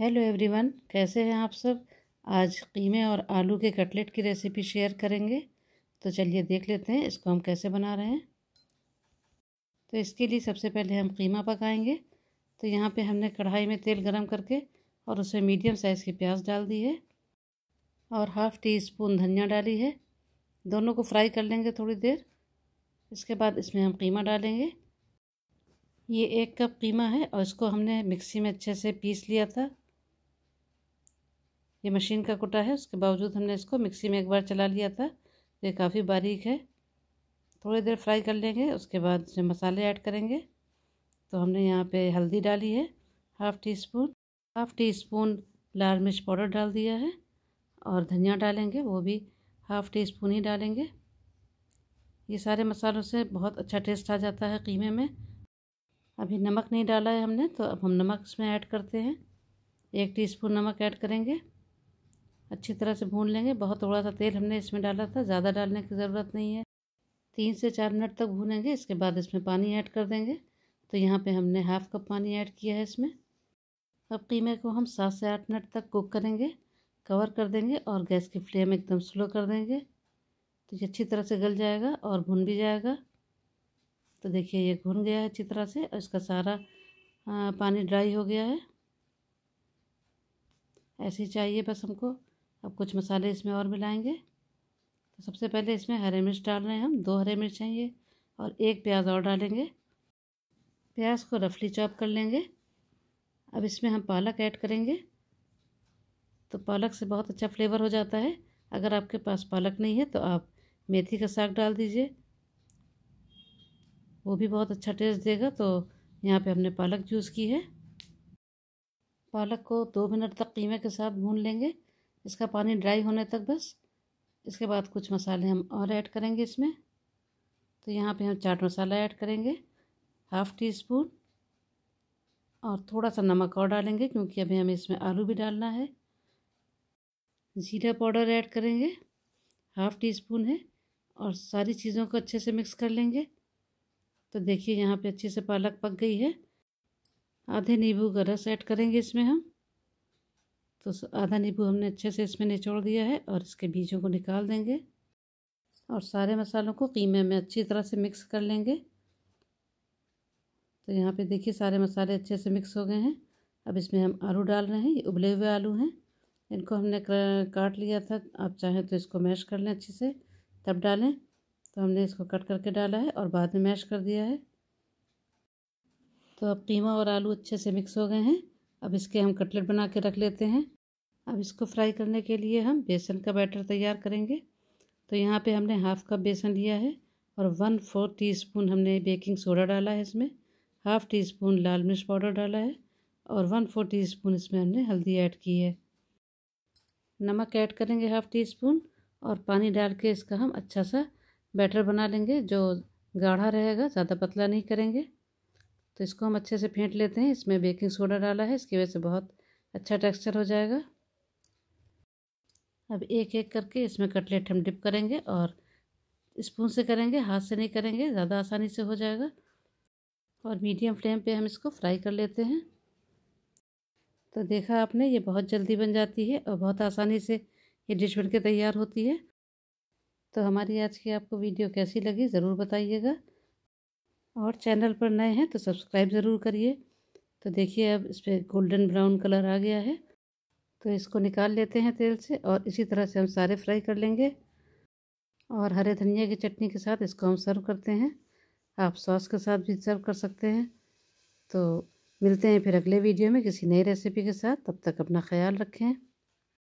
hello everyone कैसे हैं आप सब आज कीमे और आलू के कटलेट की रेसिपी शेयर करेंगे तो चलिए देख लेते हैं इसको हम कैसे बना रहे हैं तो इसके लिए सबसे पहले हम कीमा पकाएंगे तो यहाँ पे हमने कढ़ाई में तेल गरम करके और उसमें मीडियम साइज़ की प्याज डाल दी है और हाफ़ टी स्पून धनिया डाली है दोनों को फ्राई कर लेंगे थोड़ी देर इसके बाद इसमें हम कीमा डालेंगे ये एक कप कीमा है और इसको हमने मिक्सी में अच्छे से पीस लिया था ये मशीन का कुटा है उसके बावजूद हमने इसको मिक्सी में एक बार चला लिया था तो ये काफ़ी बारीक है थोड़ी देर फ्राई कर लेंगे उसके बाद उसमें मसाले ऐड करेंगे तो हमने यहाँ पे हल्दी डाली है half teaspoon half teaspoon लाल मिर्च पाउडर डाल दिया है और धनिया डालेंगे वो भी हाफ़ टी स्पून ही डालेंगे ये सारे मसालों से बहुत अच्छा टेस्ट आ जाता है कीमे में अभी नमक नहीं डाला है हमने तो अब हम नमक इसमें ऐड करते हैं एक टीस्पून नमक ऐड करेंगे अच्छी तरह से भून लेंगे बहुत थोड़ा सा तेल हमने इसमें डाला था ज़्यादा डालने की ज़रूरत नहीं है तीन से चार मिनट तक भूनेंगे इसके बाद इसमें पानी ऐड कर देंगे तो यहाँ पे हमने हाफ़ कप पानी ऐड किया है इसमें अब कीमे को हम सात से आठ मिनट तक कुक करेंगे कवर कर देंगे और गैस की फ्लेम एकदम स्लो कर देंगे तो ये अच्छी तरह से गल जाएगा और भुन भी जाएगा तो देखिए ये भुन गया है अच्छी तरह से और इसका सारा पानी ड्राई हो गया है ऐसे ही चाहिए बस हमको अब कुछ मसाले इसमें और मिलाएंगे तो सबसे पहले इसमें हरे मिर्च डाल रहे हैं हम दो हरे मिर्च हैं ये और एक प्याज और डालेंगे प्याज को रफली चॉप कर लेंगे अब इसमें हम पालक ऐड करेंगे तो पालक से बहुत अच्छा फ्लेवर हो जाता है अगर आपके पास पालक नहीं है तो आप मेथी का साग डाल दीजिए वो भी बहुत अच्छा टेस्ट देगा तो यहाँ पे हमने पालक यूज़ की है पालक को दो मिनट तक कीमे के साथ भून लेंगे इसका पानी ड्राई होने तक बस इसके बाद कुछ मसाले हम और ऐड करेंगे इसमें तो यहाँ पे हम चाट मसाला ऐड करेंगे हाफ़ टी स्पून और थोड़ा सा नमक और डालेंगे क्योंकि अभी हमें इसमें आलू भी डालना है ज़ीरा पाउडर ऐड करेंगे हाफ़ टी स्पून है और सारी चीज़ों को अच्छे से मिक्स कर लेंगे तो देखिए यहाँ पे अच्छे से पालक पक गई है आधे नींबू का रस ऐड करेंगे इसमें हम तो आधा नींबू हमने अच्छे से इसमें निचोड़ दिया है और इसके बीजों को निकाल देंगे और सारे मसालों को कीमे में अच्छी तरह से मिक्स कर लेंगे तो यहाँ पे देखिए सारे मसाले अच्छे से मिक्स हो गए हैं अब इसमें हम आलू डाल रहे हैं ये उबले हुए आलू हैं इनको हमने काट लिया था आप चाहें तो इसको मैश कर लें अच्छे से तब डालें तो हमने इसको कट करके डाला है और बाद में मैश कर दिया है तो अब कीमा और आलू अच्छे से मिक्स हो गए हैं अब इसके हम कटलेट बना के रख लेते हैं अब इसको फ्राई करने के लिए हम बेसन का बैटर तैयार करेंगे तो यहाँ पे हमने हाफ़ कप बेसन लिया है और वन फोर टी स्पून हमने बेकिंग सोडा डाला है इसमें हाफ़ टी स्पून लाल मिर्च पाउडर डाला है और वन फोर टी स्पून इसमें हमने हल्दी ऐड की है नमक ऐड करेंगे हाफ़ टी स्पून और पानी डाल के इसका हम अच्छा सा बैटर बना लेंगे जो गाढ़ा रहेगा ज़्यादा पतला नहीं करेंगे तो इसको हम अच्छे से फेंट लेते हैं इसमें बेकिंग सोडा डाला है इसकी वजह से बहुत अच्छा टेक्सचर हो जाएगा अब एक एक करके इसमें कटलेट हम डिप करेंगे और स्पून से करेंगे हाथ से नहीं करेंगे ज़्यादा आसानी से हो जाएगा और मीडियम फ्लेम पे हम इसको फ्राई कर लेते हैं तो देखा आपने ये बहुत जल्दी बन जाती है और बहुत आसानी से ये डिश बन के तैयार होती है तो हमारी आज की आपको वीडियो कैसी लगी ज़रूर बताइएगा और चैनल पर नए हैं तो सब्सक्राइब ज़रूर करिए तो देखिए अब इस पर गोल्डन ब्राउन कलर आ गया है तो इसको निकाल लेते हैं तेल से और इसी तरह से हम सारे फ्राई कर लेंगे और हरे धनिया की चटनी के साथ इसको हम सर्व करते हैं आप सॉस के साथ भी सर्व कर सकते हैं तो मिलते हैं फिर अगले वीडियो में किसी नई रेसिपी के साथ तब तक अपना ख्याल रखें